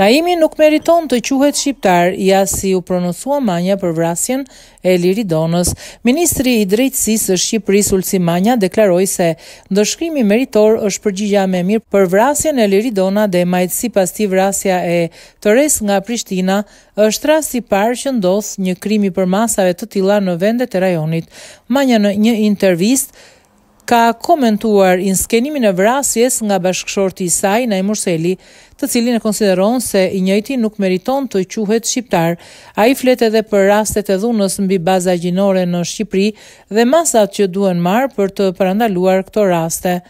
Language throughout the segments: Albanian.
Naimi nuk meriton të quhet shqiptar, ja si u pronosua manja për vrasjen e Liridonës. Ministri i Drejtësisë së Shqipërisë Ulsi Manja deklaroi se ndëshkrimi meritor është përgjigja më e mirë për vrasjen e Liridona dhe majtë si pas ti vrasja e të nga Prishtina, është rast i parë që ndodh një krimi për masave të tila në vendet e rajonit. Manja në një intervistë, ka komentuar inskenimin e vrasjes nga bashkëshorti i saj në Imurseli, të cilin e konsideron se i njëti nuk meriton të quhet shqiptar. A i flet edhe për rastet e dhunës mbi baza gjinore në Shqipri dhe masat që duen marë për të përandaluar këto raste.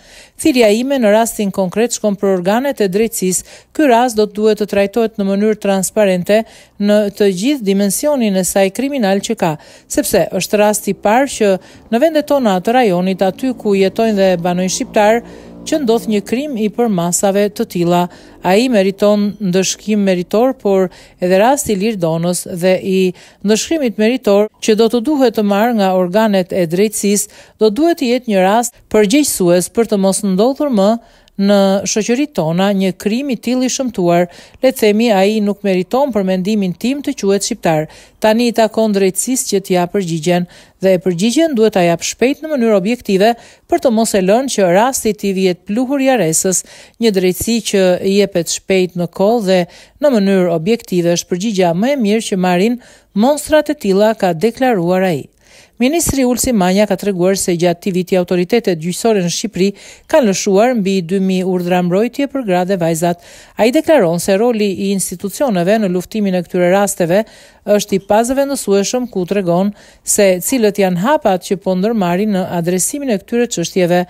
Thirja ime në rastin konkret shkon për organet e drejtsis, kër rast do të duhet të trajtojt në mënyrë transparente në të gjithë dimensionin e saj kriminal që ka, sepse është rasti parë që në vendet tona të rajonit aty ku jetojnë dhe banojnë shqiptarë, që ndodh një krim i për masave të tilla. A i meriton ndëshkim meritor, por edhe rast i lirë donës dhe i ndëshkimit meritor që do të duhet të marrë nga organet e drejtsis, do duhet të jetë një rast përgjegjësues për të mos ndodhur më në shoqërit tona një krim i tillë i shëmtuar, le të themi ai nuk meriton për mendimin tim të quhet shqiptar. Tani i takon drejtësisë që t'i japë përgjigjen dhe e përgjigjen duhet ta jap shpejt në mënyrë objektive për të mos e lënë që rasti i vihet pluhur i arresës, një drejtësi që i jepet shpejt në kohë dhe në mënyrë objektive është përgjigja më e mirë që marrin monstrat e tilla ka deklaruar ai. Ministri Ulsi Manja ka treguar se gjatë këtij viti autoritetet gjyqësore në Shqipëri kanë lëshuar mbi 2000 urdhra mbrojtje për gratë dhe vajzat. Ai deklaron se roli i institucioneve në luftimin e këtyre rasteve është i pazëvendësueshëm ku tregon se cilët janë hapat që po ndërmarrin në adresimin e këtyre çështjeve.